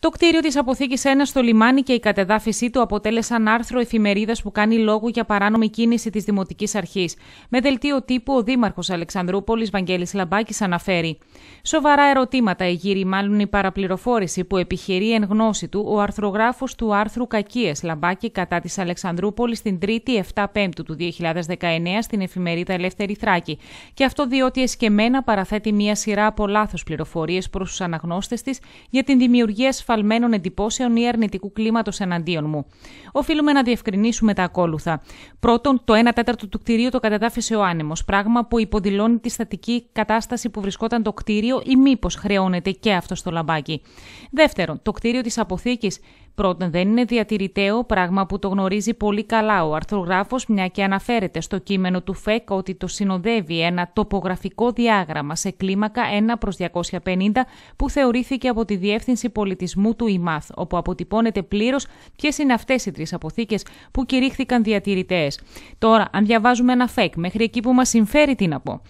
Το κτίριο της αποθήκης 1 στο λιμάνι και η κατεδάφιση του αποτέλεσαν άρθρο εφημερίδας που κάνει λόγο για παράνομη κίνηση της Δημοτικής Αρχής. Με δελτίο τύπου, ο Δήμαρχος Αλεξανδρούπολης Βαγγέλης Λαμπάκης αναφέρει: Σοβαρά ερωτήματα εγείρει μάλλον η παραπληροφόρηση που επιχειρεί εν γνώση του ο αρθρογράφος του άρθρου Κακίε Λαμπάκη κατά της Αλεξανδρούπολης την 3η 7 Πέμπτου του 2019 στην εφημερίδα Ελεύθερη Θράκη. Και αυτό διότι εσκεμμένα παραθέτει μία σειρά από λάθος πληροφορίες προς τους αναγνώστες της για την δημιουργία εσφαλμένων εντυπώσεων ή αρνητικού κλίματος εναντίον μου. Οφείλουμε να διευκρινίσουμε τα ακόλουθα. Πρώτον, το 1 τέταρτο του κτηρίου το κατεδάφισε ο άνεμος, πράγμα που υποδηλώνει τη στατική κατάσταση που βρισκόταν το κτίριο ή μήπως χρεώνεται και αυτό στο λαμπάκι. Δεύτερον, το κτίριο της αποθήκης Πρώτον, δεν είναι διατηρηταίο, πράγμα που το γνωρίζει πολύ καλά ο αρθρογράφος, μια και αναφέρεται στο κείμενο του ΦΕΚ ότι το συνοδεύει ένα τοπογραφικό διάγραμμα σε κλίμακα 1 προ 250 που θεωρήθηκε από τη Διεύθυνση Πολιτισμού λογαριασμού του ΙΜΑΘ, όπου αποτυπώνεται πλήρως ποιες είναι αυτές οι τρεις αποθήκες που κηρύχθηκαν διατηρητές. Τώρα, αν διαβάζουμε ένα φέκ μέχρι εκεί που μας συμφέρει, τι να πω.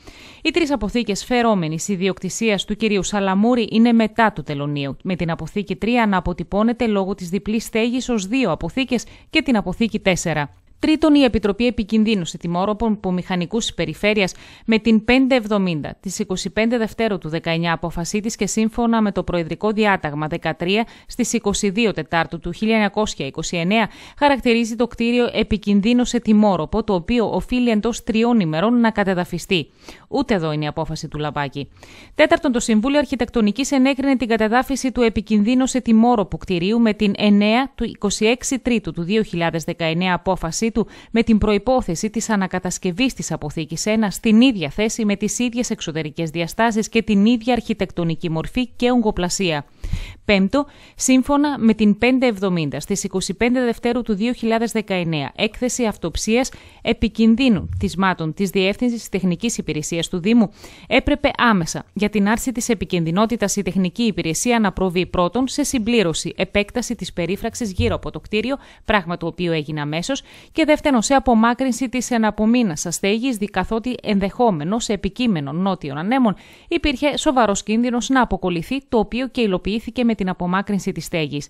Οι τρεις αποθήκες φερόμενη ιδιοκτησία του κυρίου Σαλαμούρη είναι μετά το τελωνίο, με την αποθήκη 3 να αποτυπώνεται λόγω της διπλής στέγης ως δύο αποθήκες και την αποθήκη 4. Τρίτον, η Επιτροπή Επικινδύνωση Τιμόρροπων που της Περιφέρειας με την 570 τη 25 Δευτέρου του 19 απόφασή της και σύμφωνα με το Προεδρικό Διάταγμα 13 στι 22 Τετάρτου του 1929 χαρακτηρίζει το κτίριο επικινδύνο σε το οποίο οφείλει εντός τριών ημερών να κατεδαφιστεί. Ούτε εδώ είναι η απόφαση του Λαμπάκη. Τέταρτον, το Συμβούλιο Αρχιτεκτονικής ενέκρινε την κατεδάφιση του Επικίνδυνο σε τιμόρροπου κτιρίου με την 9 του 26 Τρίτου του 2019 απόφαση με την προπόθεση της ανακατασκευής της αποθήκης 1 στην ίδια θέση με τις ίδιες εξωτερικές διαστάσεις και την ίδια αρχιτεκτονική μορφή και ογκοπλασία. Πέμπτο, σύμφωνα με την 570 στις 25 Δευτέρου του 2019, έκθεση αυτοψίας επικινδύνου της ΜΑΤΟΝ της Διεύθυνσης Τεχνικής Υπηρεσίας του Δήμου, έπρεπε άμεσα για την άρση της επικινδυνότητας η Τεχνική Υπηρεσία να προβεί πρώτον σε συμπλήρωση, επέκταση της περίφραξης γύρω από το κτίριο, πράγμα το οποίο έγινε αμέσως, και δεύτερον σε απομάκρυνση της εναπομείνας αστέγης, καθότι ενδεχόμενο σε επικείμενο νότιων ανέμων υπήρχε σοβαρός κίνδυνος να αποκολληθεί, το οποίο και υλοποιεί με την απομάκρυνση της στέγης.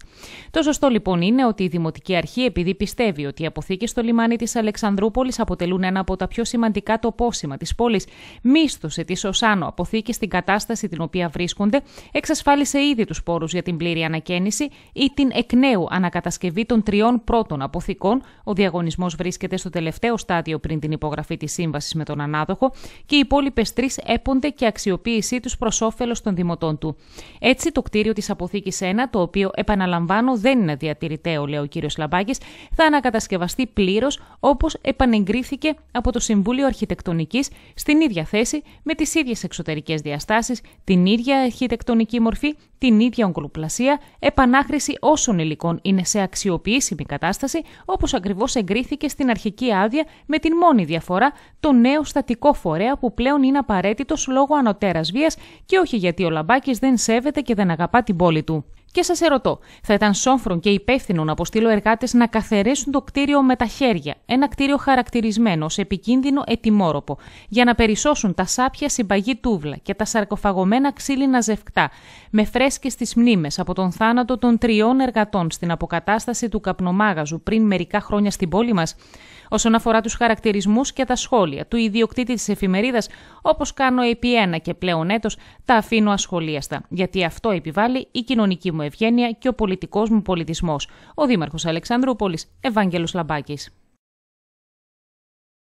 Το σωστό λοιπόν είναι ότι η Δημοτική Αρχή, επειδή πιστεύει ότι οι αποθήκες στο λιμάνι της Αλεξανδρούπολης αποτελούν ένα από τα πιο σημαντικά τοπόσημα της πόλης, μίσθωσε τη Σωσάνο αποθήκη στην κατάσταση την οποία βρίσκονται, εξασφάλισε ήδη τους πόρους για την πλήρη ανακαίνιση ή την εκ νέου ανακατασκευή των τριών πρώτων αποθήκων. Ο διαγωνισμός βρίσκεται στο τελευταίο στάδιο πριν την υπογραφή της σύμβασης με τον ανάδοχο και οι υπόλοιπες τρεις έπονται και αξιοποίησή τους προς όφελος των δημοτών του. Έτσι, το κτίριο της αποθήκης 1, το οποίο επαναλαμβάνω δεν είναι διατηρηταίο, λέει ο κύριος Λαμπάκης, θα ανακατασκευαστεί πλήρως όπως επανεγκρίθηκε από το Συμβούλιο Αρχιτεκτονικής στην ίδια θέση, με τις ίδιες εξωτερικές διαστάσεις, την ίδια αρχιτεκτονική μορφή, την ίδια ογκολοπλασία, επανάχρηση όσων υλικών είναι σε αξιοποιήσιμη κατάσταση, όπως ακριβώς εγκρίθηκε στην αρχική άδεια, με την μόνη διαφορά το νέο στατικό φορέα που πλέον είναι απαραίτητος λόγω ανωτέρας βίας και όχι γιατί ο Λαμπάκης δεν σέβεται και δεν αγαπά την πόλη του. Και σας ερωτώ, θα ήταν σόφρον και υπεύθυνο να αποστείλω εργάτες να καθαρίσουν το κτίριο με τα χέρια, ένα κτίριο χαρακτηρισμένο σε επικίνδυνο ετοιμόροπο, για να περισσώσουν τα σάπια συμπαγή τούβλα και τα σαρκοφαγωμένα ξύλινα ζευκτά, με φρέσκες τις μνήμες από τον θάνατο των τριών εργατών στην αποκατάσταση του καπνομάγαζου πριν μερικά χρόνια στην πόλη μας. Όσον αφορά τους χαρακτηρισμούς και τα σχόλια του ιδιοκτήτη της εφημερίδας, όπως κάνω επί ένα και πλέον έτος, τα αφήνω ασχολίαστα, γιατί αυτό επιβάλλει η κοινωνική μου ευγένεια και ο πολιτικός μου πολιτισμός. Ο Δήμαρχος Αλεξανδρούπολης, Ευάγγελος Λαμπάκης.